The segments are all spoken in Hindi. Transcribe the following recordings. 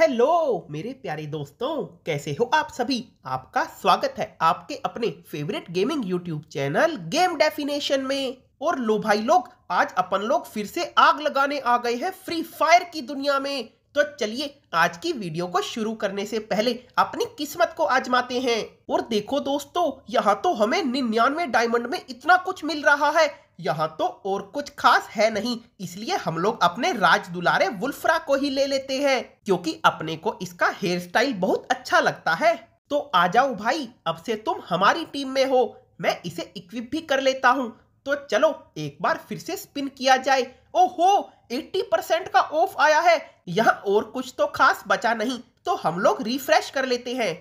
हेलो मेरे प्यारे दोस्तों कैसे हो आप सभी आपका स्वागत है आपके अपने favourite gaming YouTube channel game definition में और लो भाई लोग आज अपन लोग फिर से आग लगाने आ गए हैं फ्री फायर की दुनिया में तो चलिए आज की वीडियो को शुरू करने से पहले अपनी किस्मत को आजमाते हैं और देखो दोस्तों यहाँ तो हमें निन्यानवे डायमंड में इतना कुछ मिल रहा है यहाँ तो और कुछ खास है नहीं इसलिए हम लोग अपने राज दुलारे वुल्फ्रा को ही ले लेते हैं क्योंकि अपने को इसका हेयर स्टाइल बहुत अच्छा लगता है तो आ जाओ भाई अब से तुम हमारी टीम में हो मैं इसे इक्विप भी कर लेता हूँ तो चलो एक बार फिर से स्पिन किया जाए ओहो 80 परसेंट का ऑफ आया है यहाँ और कुछ तो खास बचा नहीं तो हम लोग रिफ्रेश कर लेते हैं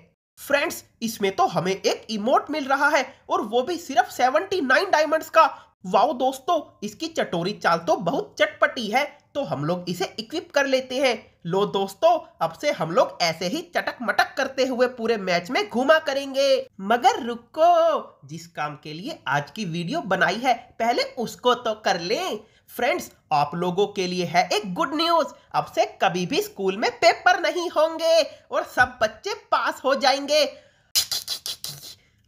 फ्रेंड्स इसमें तो हमें एक इमोट मिल रहा है और वो भी सिर्फ 79 डायमंड्स का वाओ दोस्तों इसकी चटोरी चाल तो बहुत चटपटी है तो हम लोग इसे इक्विप कर लेते हैं लो दोस्तों अब से हम लोग ऐसे ही चटक मटक करते हुए पूरे मैच में घुमा करेंगे मगर रुको जिस काम के लिए आज की वीडियो बनाई है पहले उसको तो कर लें फ्रेंड्स आप लोगों के लिए है एक गुड न्यूज अब से कभी भी स्कूल में पेपर नहीं होंगे और सब बच्चे पास हो जाएंगे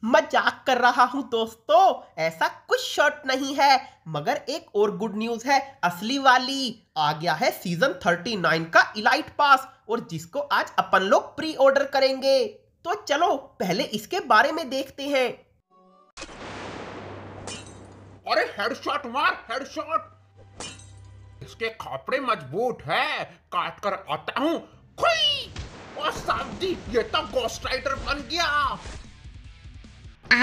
मजाक कर रहा हूं दोस्तों ऐसा कुछ शॉर्ट नहीं है मगर एक और गुड न्यूज है असली वाली आ गया है सीजन थर्टी नाइन का इलाइट पास और जिसको आज अपन लोग प्री ऑर्डर करेंगे तो चलो पहले इसके बारे में देखते हैं अरे हेडशॉट मार हेडशॉट इसके कपड़े मजबूत है काट कर आता हूँ ये तो गोस्ट राइडर बन गया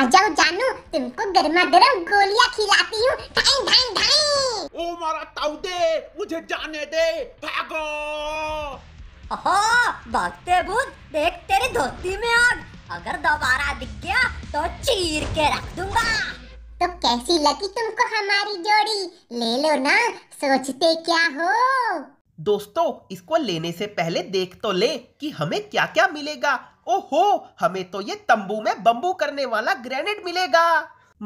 आ जाओ जानू तुमको गर्मा गर्म गोलियाँ खिलाती हूँ ढाई ढाई ढाई ओ मारा ताऊ दे मुझे जाने दे भागो ओहो भागते भूत देख तेरी धोती में आग अगर दोबारा दिख गया तो चीर के रख दूंगा तो कैसी लगी तुमको हमारी जोड़ी ले लो ना सोचते क्या हो दोस्तों इसको लेने से पहले देख तो ले कि हमें क्या क्या मिलेगा ओहो हमें तो ये तंबू में बंबू करने वाला ग्रेनेड मिलेगा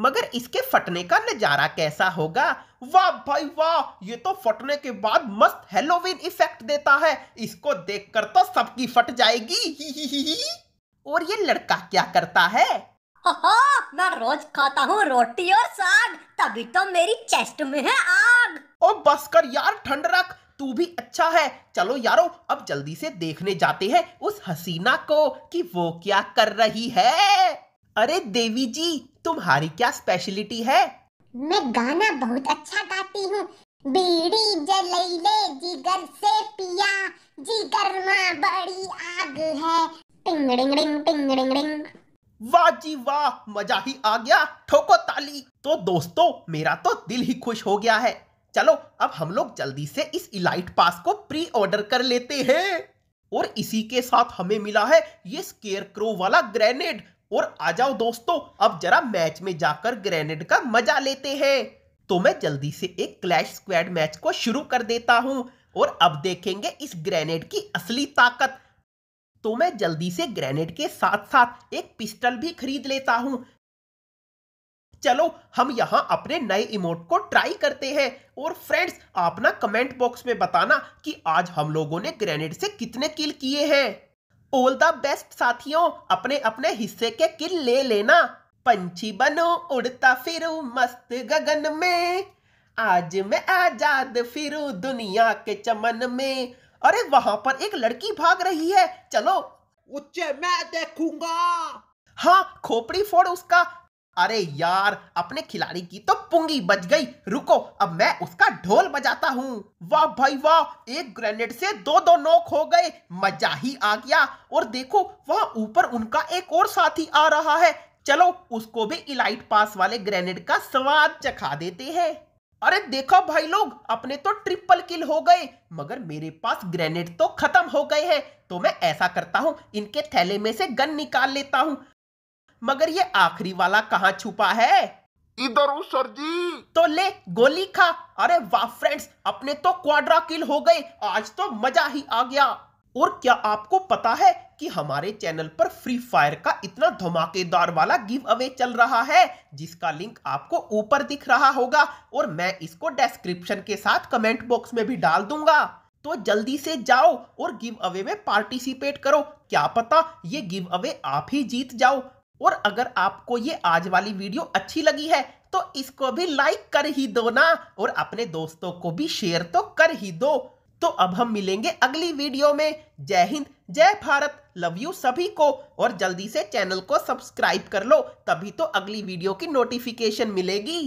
मगर इसके फटने का नजारा कैसा होगा वाह भाई वाह ये तो फटने के बाद मस्त हेलोवीन इफेक्ट देता है इसको देखकर तो सबकी फट जाएगी ही ही ही ही। और ये लड़का क्या करता है मैं रोज खाता हूँ रोटी और साग तभी तो मेरी चेस्ट में है आग ओ बस कर यार ठंड रख तू भी अच्छा है चलो यारो अब जल्दी से देखने जाते हैं उस हसीना को कि वो क्या कर रही है अरे देवी जी तुम्हारी क्या स्पेशलिटी है मैं गाना बहुत अच्छा गाती हूँ बीड़ी जलाई ले जिगर से पिया जिगर में बड़ी आग है टिंग डिंग डिंग टिंग डिंग डिंग वाह जी वाह मजा ही आ गया ठोको ताली तो दोस्तों मेरा तो दिल ही खुश हो गया है चलो अब हम लोग जल्दी से इस इलाइट पास को प्री ऑर्डर कर लेते हैं और इसी के साथ हमें मिला है ये स्केयर क्रो वाला ग्रेनेड और आ जाओ दोस्तों अब जरा मैच में जाकर ग्रेनेड का मजा लेते हैं तो मैं जल्दी से एक क्लैश स्क्वाड मैच को शुरू कर देता हूं और अब देखेंगे इस ग्रेनेड की असली ताकत तो मैं जल्दी से ग्रेनेड के साथ साथ एक पिस्टल भी खरीद लेता हूँ चलो हम यहाँ अपने नए इमोट को ट्राई करते हैं और फ्रेंड्स आप ना कमेंट बॉक्स में बताना कि आज हम लोगों ने ग्रेनेड से कितने किल किए हैं ऑल द बेस्ट साथियों अपने अपने हिस्से के किल ले लेना पंछी बनो उड़ता फिरू मस्त गगन में आज मैं आजाद फिरू दुनिया के चमन में अरे वहां पर एक लड़की भाग रही है चलो उच्चे मैं देखूंगा हाँ खोपड़ी फोड़ उसका अरे यार अपने खिलाड़ी की तो पुंगी बज गई रुको अब मैं उसका ढोल बजाता हूँ वाह भाई वाह एक ग्रेनेड से दो दो नोक हो गए मजा ही आ गया और देखो वहाँ ऊपर उनका एक और साथी आ रहा है चलो उसको भी इलाइट पास वाले ग्रेनेड का स्वाद चखा देते हैं अरे देखो भाई लोग अपने तो ट्रिपल किल हो गए मगर मेरे पास ग्रेनेड तो खत्म हो गए हैं तो मैं ऐसा करता हूँ इनके थैले में से गन निकाल लेता हूँ मगर ये आखिरी वाला कहाँ छुपा है इधर हूँ सर जी तो ले गोली खा अरे वाह फ्रेंड्स अपने तो क्वाड्रा किल हो गए आज तो मजा ही आ गया और क्या आपको पता है कि हमारे चैनल पर फ्री फायर का इतना धमाकेदार वाला गिव अवे चल रहा है जिसका लिंक आपको ऊपर दिख रहा होगा और मैं इसको डिस्क्रिप्शन के साथ कमेंट बॉक्स में भी डाल दूंगा तो जल्दी से जाओ और गिव अवे में पार्टिसिपेट करो क्या पता ये गिव अवे आप ही जीत जाओ और अगर आपको ये आज वाली वीडियो अच्छी लगी है तो इसको भी लाइक कर ही दो ना और अपने दोस्तों को भी शेयर तो कर ही दो तो अब हम मिलेंगे अगली वीडियो में जय हिंद जय भारत लव यू सभी को और जल्दी से चैनल को सब्सक्राइब कर लो तभी तो अगली वीडियो की नोटिफिकेशन मिलेगी